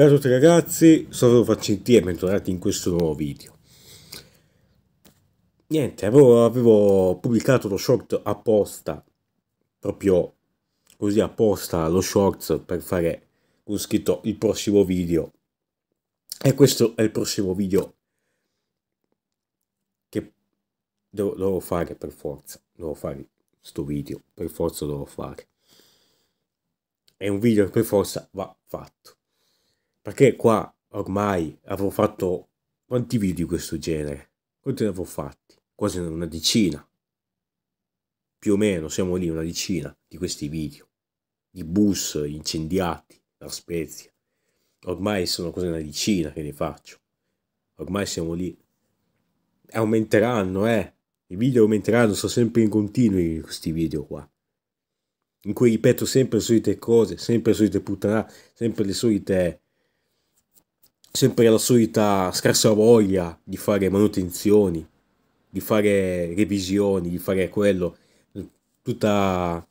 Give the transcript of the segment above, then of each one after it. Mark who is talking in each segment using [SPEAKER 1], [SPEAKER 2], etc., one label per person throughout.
[SPEAKER 1] Ciao a tutti ragazzi, sono Faccetti e bentornati in questo nuovo video. Niente, avevo, avevo, pubblicato lo short apposta, proprio così apposta lo short per fare con scritto il prossimo video. E questo è il prossimo video che devo, devo fare per forza, devo fare questo video, per forza devo fare. È un video che per forza va fatto perché qua ormai avevo fatto quanti video di questo genere? Quanti ne avevo fatti? Quasi una decina. Più o meno, siamo lì, una decina di questi video. Di bus incendiati da Spezia. Ormai sono quasi una decina che ne faccio. Ormai siamo lì. Aumenteranno, eh. I video aumenteranno, sono sempre in continuo questi video qua. In cui ripeto sempre le solite cose, sempre le solite puttanate, sempre le solite sempre la solita scarsa voglia di fare manutenzioni, di fare revisioni, di fare quello, tutta...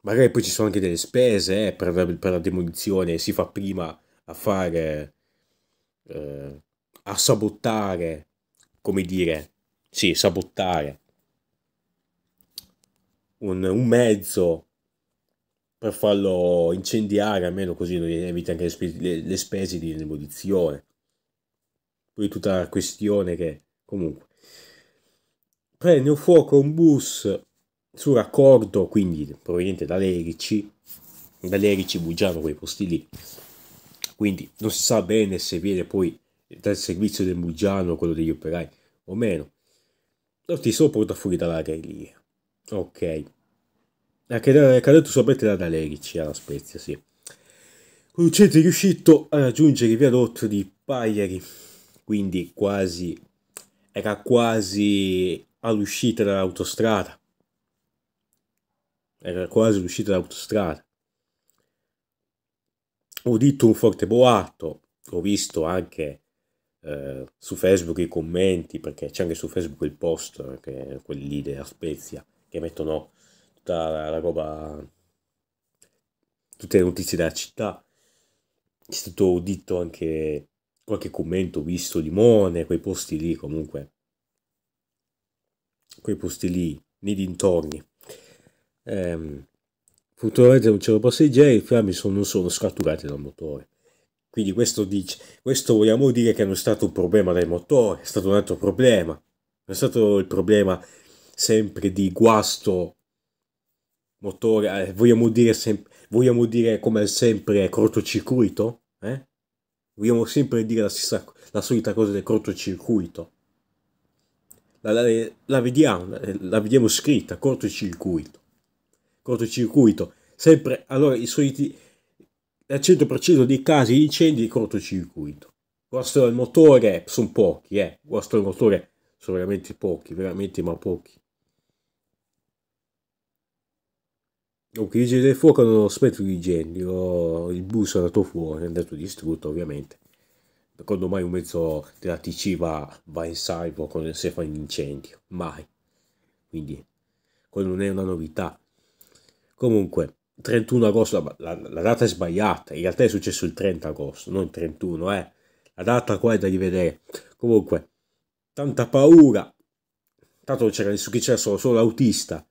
[SPEAKER 1] Magari poi ci sono anche delle spese eh, per, per, la demolizione, si fa prima a fare, eh, a sabotare, come dire, sì, sabotare un, un mezzo per farlo incendiare, almeno così evita anche le, spe le, le spese di demolizione. Poi tutta la questione che comunque prende un fuoco un bus su raccordo, quindi proveniente da Lerici, da Lerici Bugiano quei posti lì. Quindi non si sa bene se viene poi dal servizio del Bugiano quello degli operai o meno. Lo ti sono fuori dalla galleria. Ok. È eh, caduto eh, sopra terra da Leghici alla Spezia, sì. Lucente è riuscito a raggiungere il viadotto di Pagliari, quindi quasi era quasi all'uscita dall'autostrada. Era quasi all'uscita dall'autostrada. Ho udito un forte boato, ho visto anche eh, su Facebook i commenti, perché c'è anche su Facebook il post, eh, che quelli lì della Spezia, che mettono tutta la roba, tutte le notizie della città. C'è stato udito anche qualche commento visto Limone, quei posti lì comunque. Quei posti lì, nei dintorni. Ehm, fortunatamente non c'erano passeggeri, i fiammi sono, non sono scatturati dal motore. Quindi questo, dice, questo vogliamo dire che non è stato un problema del motore, è stato un altro problema. Non è stato il problema sempre di guasto motore, eh, vogliamo, dire sem- vogliamo dire come sempre cortocircuito? Eh? Vogliamo sempre dire la, stessa, la solita cosa del cortocircuito. La, la, la, vediamo, eh, la vediamo scritta, cortocircuito. Cortocircuito. Sempre, allora, i soliti, al 100% dei casi di incendi di cortocircuito. Guasto del motore sono pochi, eh. Guasto del motore sono veramente pochi, veramente ma pochi. Dunque, i vigili del fuoco hanno smesso di incendio, il bus è andato fuori, è andato distrutto ovviamente. Quando mai un mezzo della TC va, va in salvo se fa un incendio? Mai. Quindi, quello non è una novità. Comunque, 31 agosto, la, la, la, data è sbagliata, in realtà è successo il 30 agosto, non il 31, eh. La data qua è da rivedere. Comunque, tanta paura. Tanto c'era, nessuno, che c'era solo, solo l'autista,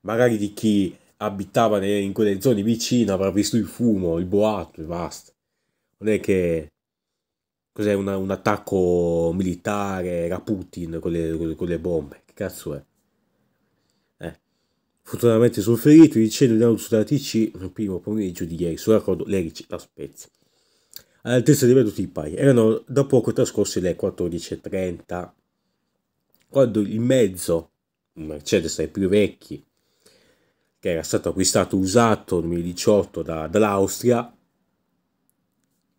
[SPEAKER 1] magari di chi abitava in quelle zone vicine, avrà visto il fumo, il boato e basta. Non è che cos'è una, un attacco militare, era Putin con le, con le bombe, che cazzo è? Eh. Fortunatamente sono ferito, incendio di auto sulla TC nel primo pomeriggio di ieri, sul raccordo Lerici La Spezia. All'altezza di livello Tipai, erano da poco trascorse le 14.30, quando il mezzo, Mercedes ai più vecchi, che era stato acquistato usato nel 2018 da, dall'Austria,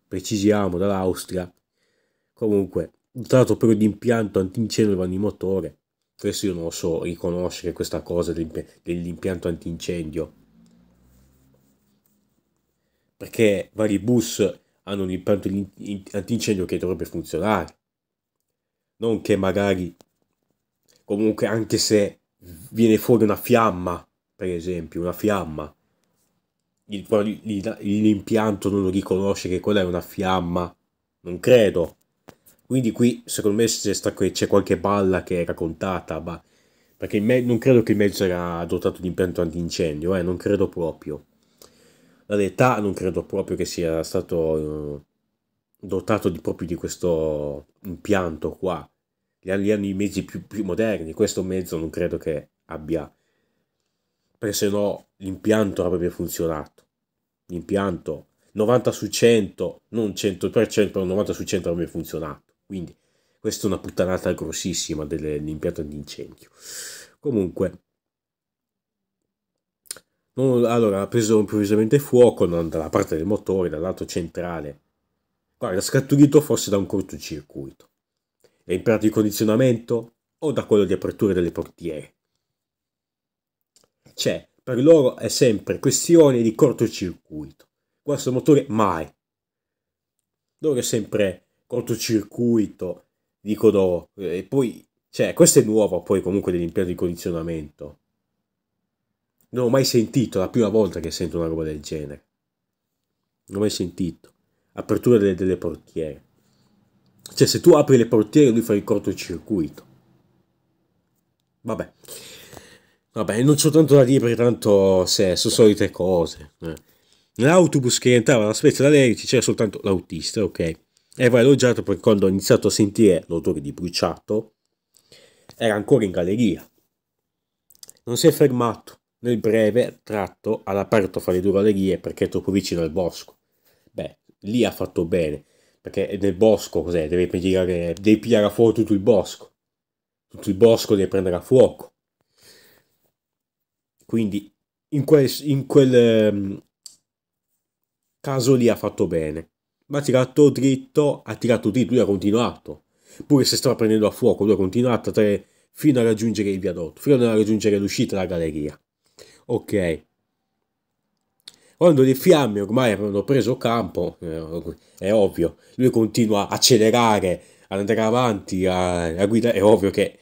[SPEAKER 1] precisiamo dall'Austria, comunque dotato però di impianto antincendio motore, questo io non lo so riconoscere questa cosa dell'impianto antincendio, perché vari bus hanno un impianto antincendio che dovrebbe funzionare, non che magari comunque anche se viene fuori una fiamma per esempio, una fiamma, il, l'impianto non riconosce che quella è una fiamma, non credo. Quindi qui secondo me c'è qualche balla che è raccontata, ma perché non credo che il mezzo era dotato di impianto antincendio, eh, non credo proprio. La realtà non credo proprio che sia stato eh, dotato di, proprio di questo impianto qua. Gli hanno, i mezzi più, più moderni, questo mezzo non credo che abbia perché se no l'impianto avrebbe funzionato. L'impianto 90 su 100, non 100%, però 90 su 100 avrebbe funzionato. Quindi questa è una puttanata grossissima dell'impianto di incendio. Comunque, non, allora ha preso improvvisamente fuoco non, dalla parte del motore, dal lato centrale. Guarda, scaturito forse da un cortocircuito. È imperato di condizionamento o da quello di apertura delle portiere c'è, per loro è sempre questione di cortocircuito. Questo motore mai. Loro è sempre cortocircuito, dicono, e poi, cioè, questo è nuovo poi comunque dell'impianto di condizionamento. Non ho mai sentito, la prima volta che sento una roba del genere. Non ho mai sentito. Apertura delle, delle portiere. Cioè, se tu apri le portiere, lui fa il cortocircuito. Vabbè. Vabbè, non c'ho tanto da dire perché tanto se sono solite cose. Nell'autobus eh. che entrava alla Spezia da lei c'era soltanto l'autista, ok? E Era alloggiato perché quando ho iniziato a sentire l'odore di bruciato era ancora in galleria. Non si è fermato nel breve tratto all'aperto fra le due gallerie perché è troppo vicino al bosco. Beh, lì ha fatto bene, perché nel bosco cos'è? Devi pigliare, devi pigliare a fuoco tutto il bosco. Tutto il bosco deve prendere a fuoco. Quindi in quel, in quel ehm, caso lì ha fatto bene. Ma ha tirato dritto, ha tirato dritto, lui ha continuato. Pure se stava prendendo a fuoco, lui ha continuato a tre, fino a raggiungere il viadotto, fino a raggiungere l'uscita della galleria. Ok. Quando le fiamme ormai avevano preso campo, eh, è ovvio, lui continua a accelerare, ad andare avanti, a, a guidare, è ovvio che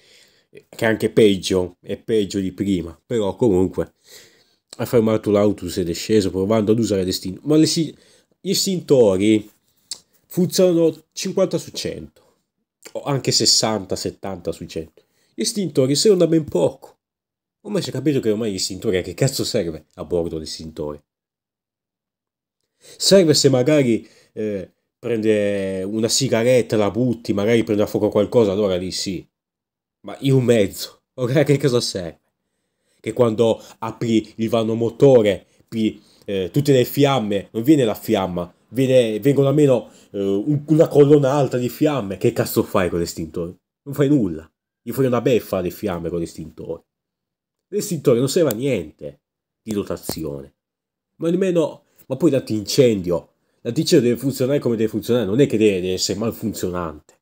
[SPEAKER 1] che è anche peggio, è peggio di prima, però comunque ha fermato l'autus ed è sceso provando ad usare destino. Ma si- gli istintori funzionano 50 su 100, o anche 60-70 su 100. Gli istintori servono da ben poco. Ormai si è capito che ormai gli istintori a che cazzo serve a bordo l'istintore? Serve se magari eh, prende una sigaretta, la butti, magari prende a fuoco qualcosa, allora lì sì. Ma in un mezzo, ok? Che cosa serve? Che quando apri il vano motore, apri eh, tutte le fiamme, non viene la fiamma, viene, vengono almeno eh, una colonna alta di fiamme. Che cazzo fai con l'estintore? Non fai nulla. Gli fai una beffa alle fiamme con l'estintore. L'estintore non serve a niente di dotazione. Ma nemmeno... Ma poi l'antincendio. L'antincendio deve funzionare come deve funzionare, non è che deve, deve essere malfunzionante.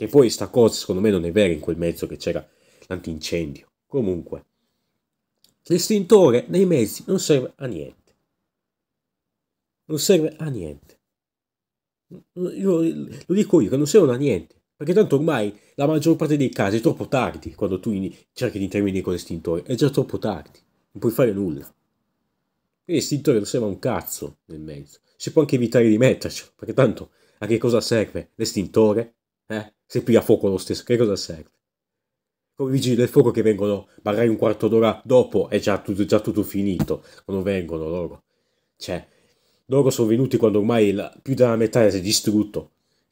[SPEAKER 1] Che poi sta cosa secondo me non è vera in quel mezzo che c'era l'antincendio. Comunque, l'estintore nei mezzi non serve a niente. Non serve a niente. Io, lo dico io che non servono a niente. Perché tanto ormai la maggior parte dei casi è troppo tardi quando tu cerchi di intervenire con l'estintore. È già troppo tardi. Non puoi fare nulla. Quindi l'estintore non serve a un cazzo nel mezzo. Si può anche evitare di mettercelo. Perché tanto a che cosa serve l'estintore? Eh? se qui a fuoco lo stesso, che cosa serve? Come i vigili del fuoco che vengono magari un quarto d'ora dopo è già tutto, già tutto finito, quando vengono loro. Cioè, loro sono venuti quando ormai la, più della metà si è distrutto.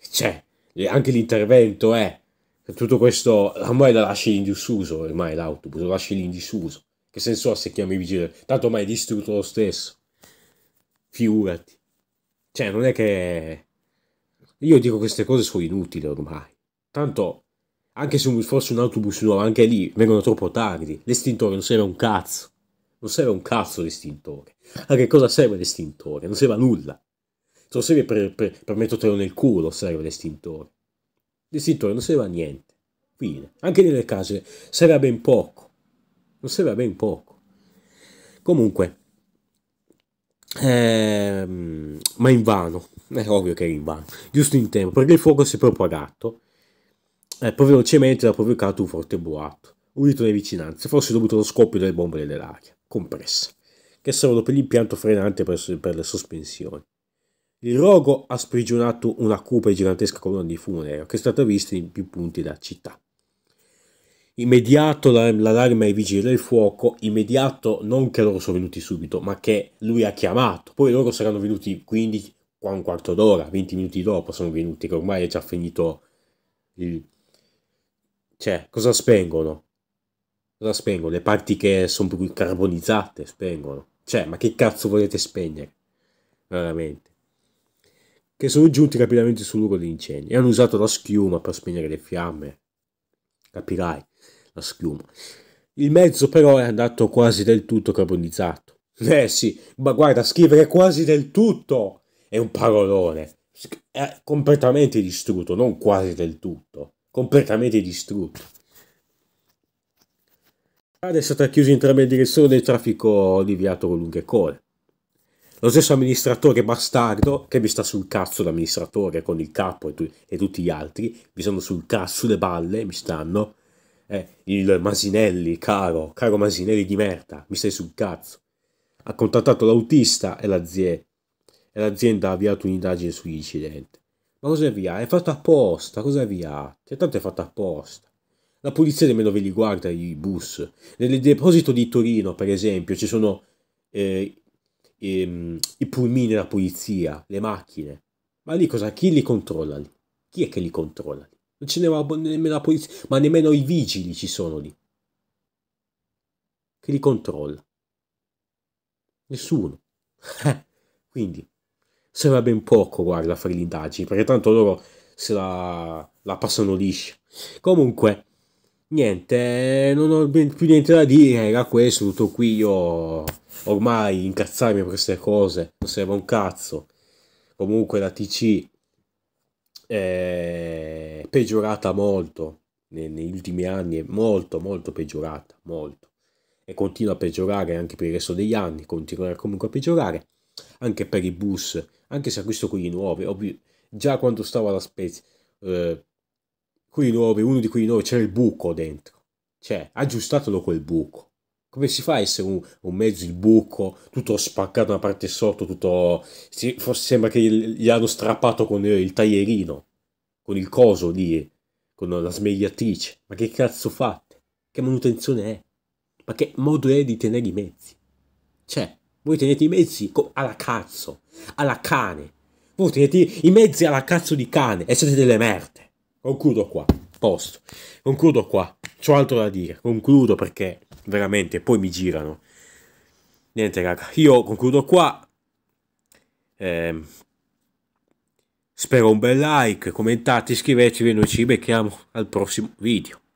[SPEAKER 1] Cioè, anche l'intervento è... Eh. tutto questo ormai la lasci in disuso, ormai l'autobus, lo lasci lì in disuso. Che senso ha se chiami i vigili? Tanto ormai è distrutto lo stesso. Figurati. Cioè, non è che... Io dico queste cose sono inutili ormai. Tanto, anche se fosse un autobus nuovo, anche lì vengono troppo tardi. L'estintore non serve un cazzo. Non serve un cazzo l'estintore. A che cosa serve l'estintore? Non serve a nulla. Non serve per, per, per mettertelo nel culo, serve l'estintore. L'estintore non serve a niente. Fine. Anche nelle case serve a ben poco. Non serve a ben poco. Comunque, ehm, ma in vano. È ovvio che è in vano. Giusto in tempo, perché il fuoco si è propagato eh, proprio velocemente ha provocato un forte boato, udito nelle vicinanze, forse dovuto allo scoppio delle bombe dell'aria, compresse, che servono per l'impianto frenante per, per le sospensioni. Il rogo ha sprigionato una cupa e gigantesca colonna di fumo nero che è stata vista in più punti della città. Immediato l'allarme ai vigili del fuoco, immediato non che loro sono venuti subito, ma che lui ha chiamato. Poi loro saranno venuti 15, qua un quarto d'ora, 20 minuti dopo sono venuti, che ormai è già finito il, cioè, cosa spengono? Cosa spengono? Le parti che sono più carbonizzate spengono. Cioè, ma che cazzo volete spegnere? Veramente. Che sono giunti rapidamente sul luogo dell'incendio. E hanno usato la schiuma per spegnere le fiamme. Capirai, la schiuma. Il mezzo però è andato quasi del tutto carbonizzato. Eh sì, ma guarda, scrivere quasi del tutto è un parolone. È completamente distrutto, non quasi del tutto completamente distrutto. strada è stata chiusa in tre le direzioni del il traffico deviato con lunghe code. Lo stesso amministratore bastardo, che mi sta sul cazzo l'amministratore con il capo e, tu e, tutti gli altri, mi stanno sul cazzo le balle, mi stanno. Eh, il Masinelli, caro, caro Masinelli di merda, mi stai sul cazzo. Ha contattato l'autista e l'azienda e l'azienda ha avviato un'indagine sull'incidente. Ma cosa via? È fatta apposta, cosa via? Che cioè, tanto è fatta apposta. La polizia nemmeno ve li guarda i bus. Nel deposito di Torino, per esempio, ci sono eh, ehm, i pulmini della polizia, le macchine. Ma lì cosa? Chi li controlla lì? Chi è che li controlla lì? Non ce n'era nemmeno la polizia, ma nemmeno i vigili ci sono lì. Chi li controlla? Nessuno. Quindi, sembra ben poco, guarda, fare le indagini perché tanto loro se la, la passano liscia. Comunque, niente, eh, non ho più niente da dire, era questo, tutto qui, io ormai incazzarmi per queste cose, non serve un cazzo. Comunque la TC è peggiorata molto ne, negli ultimi anni, è molto molto peggiorata, molto. E continua a peggiorare anche per il resto degli anni, continuerà comunque a peggiorare anche per i bus, anche se acquisto quelli nuovi, ovvio, già quando stavo alla Spezia, eh, quelli nuovi, uno di quelli nuovi c'era il buco dentro, cioè aggiustatelo quel buco. Come si fa a essere un, un mezzo il buco, tutto spaccato una parte sotto, tutto... Sì, forse sembra che gli hanno strappato con eh, il taglierino, con il coso lì, con la smegliatrice. Ma che cazzo fate? Che manutenzione è? Ma che modo è di tenere i mezzi? Cioè, voi tenete i mezzi alla cazzo, alla cane. Voi tenete i mezzi alla cazzo di cane e siete delle merde. Concludo qua. Posto. Concludo qua. C'ho altro da dire. Concludo perché veramente poi mi girano. Niente raga, io concludo qua. Eh, spero un bel like, commentate, iscrivetevi e noi ci becchiamo al prossimo video.